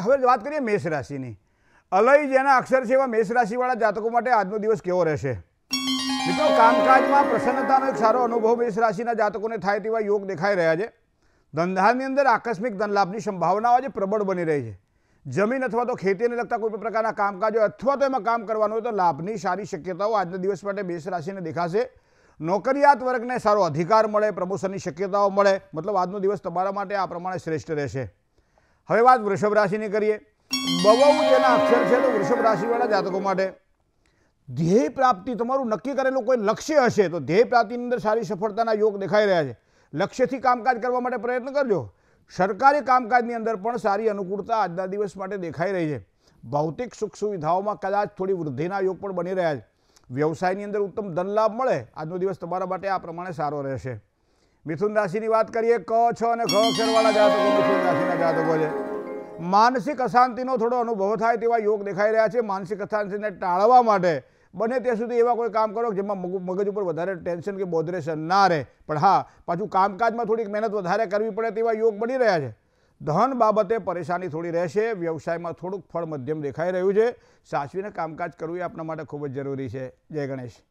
હવે વાત કરીએ મેષ રાશિની અલય જેના અક્ષર છે એવા મેષ રાશિવાળા જાતકો માટે આજનો દિવસ કેવો રહેશે મિત્રો કામકાજમાં પ્રસન્નતાનો એક સારો અનુભવ મેષ રાશિના જાતકોને થાય તેવા યોગ દેખાઈ રહ્યા છે ધંધાની અંદર આકસ્મિક ધનલાભની સંભાવનાઓ જે પ્રબળ બની રહી છે જમીન અથવા તો ખેતીને લગતા કોઈ પ્રકારના કામકાજો અથવા તો એમાં કામ કરવાનું હોય તો લાભની સારી શક્યતાઓ આજના દિવસ માટે મેષ રાશિને દેખાશે નોકરિયાત વર્ગને સારો અધિકાર મળે પ્રમોશનની શક્યતાઓ મળે મતલબ આજનો દિવસ તમારા માટે આ પ્રમાણે શ્રેષ્ઠ રહેશે હવે વાત વૃષભ રાશિની કરીએ બવઉ જેના અક્ષર છે તો વૃષભ રાશિવાળા જાતકો માટે ધ્યેય પ્રાપ્તિ તમારું નક્કી કરેલું કોઈ લક્ષ્ય હશે તો ધ્યેય પ્રાપ્તિની અંદર સારી સફળતાના યોગ દેખાઈ રહ્યા છે લક્ષ્યથી કામકાજ કરવા માટે પ્રયત્ન કરજો સરકારી કામકાજની અંદર પણ સારી અનુકૂળતા આજના દિવસ માટે દેખાઈ રહી છે ભૌતિક સુખ સુવિધાઓમાં કદાચ થોડી વૃદ્ધિના યોગ પણ બની રહ્યા છે વ્યવસાયની અંદર ઉત્તમ ધન લાભ મળે આજનો દિવસ તમારા માટે આ પ્રમાણે સારો રહેશે મિથુન રાશિની વાત કરીએ ક છ અને ઘ અક્ષરવાળા જાતકો મિથુન રાશિના જાતકો છે માનસિક અશાંતિનો થોડો અનુભવ થાય તેવા યોગ દેખાઈ રહ્યા છે માનસિક અશાંતિને ટાળવા માટે બને ત્યાં સુધી એવા કોઈ કામ કરો જેમાં મગજ ઉપર વધારે ટેન્શન કે બોધરેશન ના રહે પણ હા પાછું કામકાજમાં થોડીક મહેનત વધારે કરવી પડે તેવા યોગ બની રહ્યા છે ધન બાબતે પરેશાની થોડી રહેશે વ્યવસાયમાં થોડુંક ફળ મધ્યમ દેખાઈ રહ્યું છે સાચવીને કામકાજ કરવું એ આપણા માટે ખૂબ જ જરૂરી છે જય ગણેશ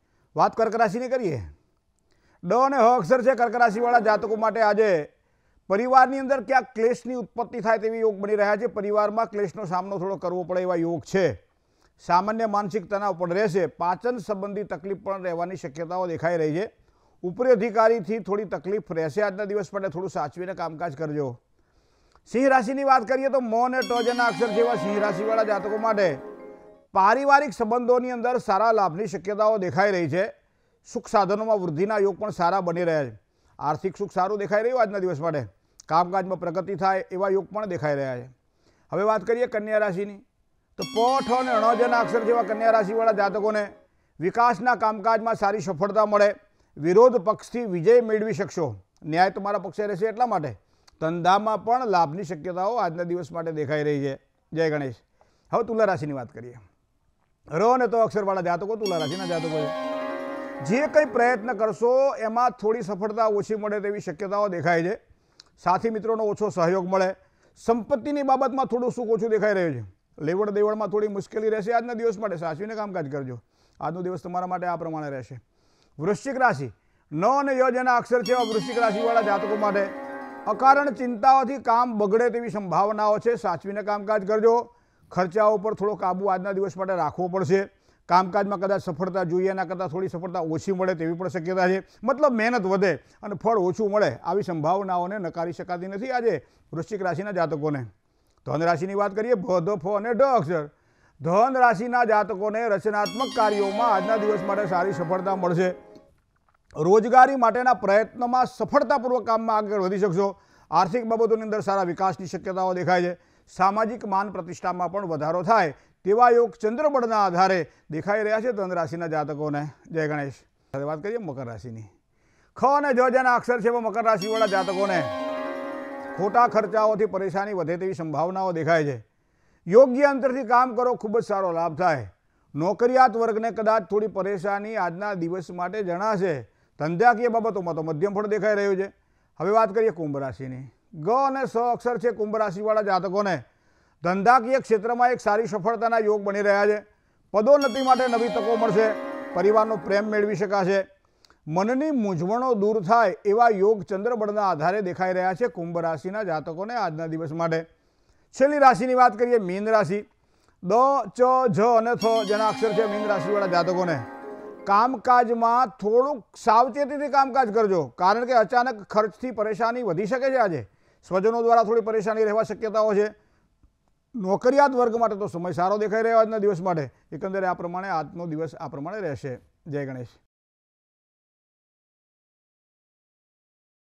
વાત કર્ક રાશિની કરીએ ડ અને હ અક્ષર છે કર્ક રાશિવાળા જાતકો માટે આજે પરિવારની અંદર ક્યાંક ક્લેશની ઉત્પત્તિ થાય તેવી યોગ બની રહ્યા છે પરિવારમાં ક્લેશનો સામનો થોડો કરવો પડે એવા યોગ છે સામાન્ય માનસિક તણાવ પણ રહેશે પાચન સંબંધી તકલીફ પણ રહેવાની શક્યતાઓ દેખાઈ રહી છે ઉપરી અધિકારીથી થોડી તકલીફ રહેશે આજના દિવસ માટે થોડું સાચવીને કામકાજ કરજો સિંહ રાશિની વાત કરીએ તો મો અને ટોજના અક્ષર જેવા સિંહ રાશિવાળા જાતકો માટે પારિવારિક સંબંધોની અંદર સારા લાભની શક્યતાઓ દેખાઈ રહી છે સુખ સાધનોમાં વૃદ્ધિના યોગ પણ સારા બની રહ્યા છે આર્થિક સુખ સારું દેખાઈ રહ્યું આજના દિવસ માટે કામકાજમાં પ્રગતિ થાય એવા યોગ પણ દેખાઈ રહ્યા છે હવે વાત કરીએ કન્યા રાશિની તો પોઠ અને અણજના અક્ષર જેવા કન્યા રાશિવાળા જાતકોને વિકાસના કામકાજમાં સારી સફળતા મળે વિરોધ પક્ષથી વિજય મેળવી શકશો ન્યાય તમારા પક્ષે રહેશે એટલા માટે ધંધામાં પણ લાભની શક્યતાઓ આજના દિવસ માટે દેખાઈ રહી છે જય ગણેશ હવે તુલા રાશિની વાત કરીએ રહો ને તો અક્ષરવાળા જાતકો તુલા રાશિના જાતકો છે જે કંઈ પ્રયત્ન કરશો એમાં થોડી સફળતા ઓછી મળે તેવી શક્યતાઓ દેખાય છે સાથી મિત્રોનો ઓછો સહયોગ મળે સંપત્તિની બાબતમાં થોડું સુખ ઓછું દેખાઈ રહ્યું છે લેવડ દેવડમાં થોડી મુશ્કેલી રહેશે આજના દિવસ માટે સાચવીને કામકાજ કરજો આજનો દિવસ તમારા માટે આ પ્રમાણે રહેશે વૃશ્ચિક રાશિ ન અને યોજના અક્ષર છે વૃશ્ચિક રાશિવાળા જાતકો માટે અકારણ ચિંતાઓથી કામ બગડે તેવી સંભાવનાઓ છે સાચવીને કામકાજ કરજો ખર્ચાઓ ઉપર થોડો કાબુ આજના દિવસ માટે રાખવો પડશે કામકાજમાં કદાચ સફળતા જોઈએ એના કરતાં થોડી સફળતા ઓછી મળે તેવી પણ શક્યતા છે મતલબ મહેનત વધે અને ફળ ઓછું મળે આવી સંભાવનાઓને નકારી શકાતી નથી આજે વૃશ્ચિક રાશિના જાતકોને ધન રાશિની વાત કરીએ ભ ધ ફ અને ઢ અક્ષર ધન રાશિના જાતકોને રચનાત્મક કાર્યોમાં આજના દિવસ માટે સારી સફળતા મળશે રોજગારી માટેના પ્રયત્નમાં સફળતાપૂર્વક કામમાં આગળ વધી શકશો આર્થિક બાબતોની અંદર સારા વિકાસની શક્યતાઓ દેખાય છે સામાજિક માન પ્રતિષ્ઠામાં પણ વધારો થાય તેવા યોગ ચંદ્રબળના આધારે દેખાઈ રહ્યા છે ધન રાશિના જાતકોને જય ગણેશ સાથે વાત કરીએ મકર રાશિની ખ અને જ જેના અક્ષર છે એવા મકર રાશિવાળા જાતકોને ખોટા ખર્ચાઓથી પરેશાની વધે તેવી સંભાવનાઓ દેખાય છે યોગ્ય અંતરથી કામ કરો ખૂબ જ સારો લાભ થાય નોકરિયાત વર્ગને કદાચ થોડી પરેશાની આજના દિવસ માટે જણાશે ધંધાકીય બાબતોમાં તો મધ્યમ ફળ દેખાઈ રહ્યું છે હવે વાત કરીએ કુંભ રાશિની ગ અને સ અક્ષર છે કુંભ રાશિવાળા જાતકોને ધંધાકીય ક્ષેત્રમાં એક સારી સફળતાના યોગ બની રહ્યા છે પદોન્નતિ માટે નવી તકો મળશે પરિવારનો પ્રેમ મેળવી શકાશે મનની મૂંઝવણો દૂર થાય એવા યોગ ચંદ્રબળના આધારે દેખાઈ રહ્યા છે કુંભ રાશિના જાતકોને આજના દિવસ માટે છેલ્લી રાશિની વાત કરીએ મીન રાશિ દ ચ જ અને થ જેના અક્ષર છે મીન રાશિવાળા જાતકોને કામકાજમાં થોડુંક સાવચેતીથી કામકાજ કરજો કારણ કે અચાનક ખર્ચથી પરેશાની વધી શકે છે આજે સ્વજનો દ્વારા થોડી પરેશાની રહેવા શક્યતાઓ છે નોકરિયાત વર્ગ માટે તો સમય સારો દેખાઈ રહ્યો આજના દિવસ માટે એકંદરે આ પ્રમાણે આજનો દિવસ આ પ્રમાણે રહેશે જય ગણેશ